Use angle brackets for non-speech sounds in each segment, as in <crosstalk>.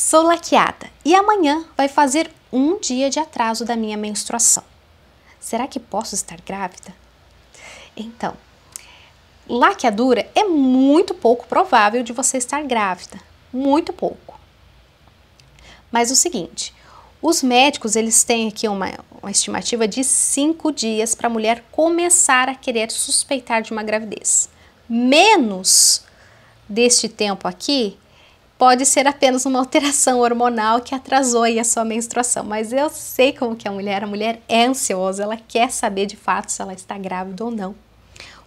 Sou laqueada e amanhã vai fazer um dia de atraso da minha menstruação. Será que posso estar grávida? Então, laqueadura é muito pouco provável de você estar grávida, muito pouco. Mas o seguinte, os médicos eles têm aqui uma, uma estimativa de cinco dias para a mulher começar a querer suspeitar de uma gravidez. Menos deste tempo aqui, pode ser apenas uma alteração hormonal que atrasou aí a sua menstruação. Mas eu sei como que é a mulher, a mulher é ansiosa, ela quer saber de fato se ela está grávida ou não.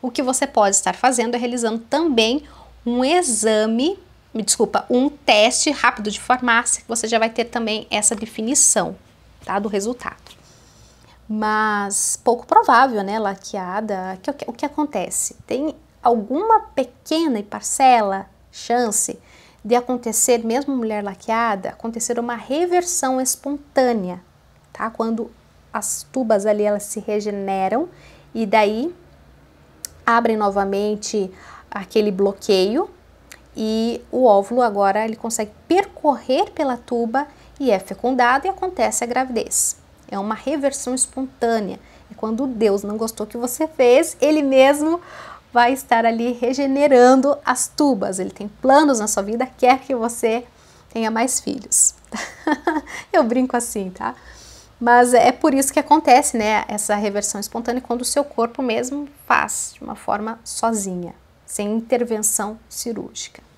O que você pode estar fazendo é realizando também um exame, me desculpa, um teste rápido de farmácia, que você já vai ter também essa definição, tá, do resultado. Mas pouco provável, né, laqueada, que, é o que acontece? Tem alguma pequena e parcela chance de acontecer, mesmo mulher laqueada, acontecer uma reversão espontânea, tá? Quando as tubas ali elas se regeneram e daí abrem novamente aquele bloqueio e o óvulo agora ele consegue percorrer pela tuba e é fecundado e acontece a gravidez. É uma reversão espontânea. É quando Deus não gostou que você fez, ele mesmo vai estar ali regenerando as tubas. Ele tem planos na sua vida, quer que você tenha mais filhos. <laughs> Eu brinco assim, tá? Mas é por isso que acontece, né? Essa reversão espontânea quando o seu corpo mesmo faz de uma forma sozinha, sem intervenção cirúrgica.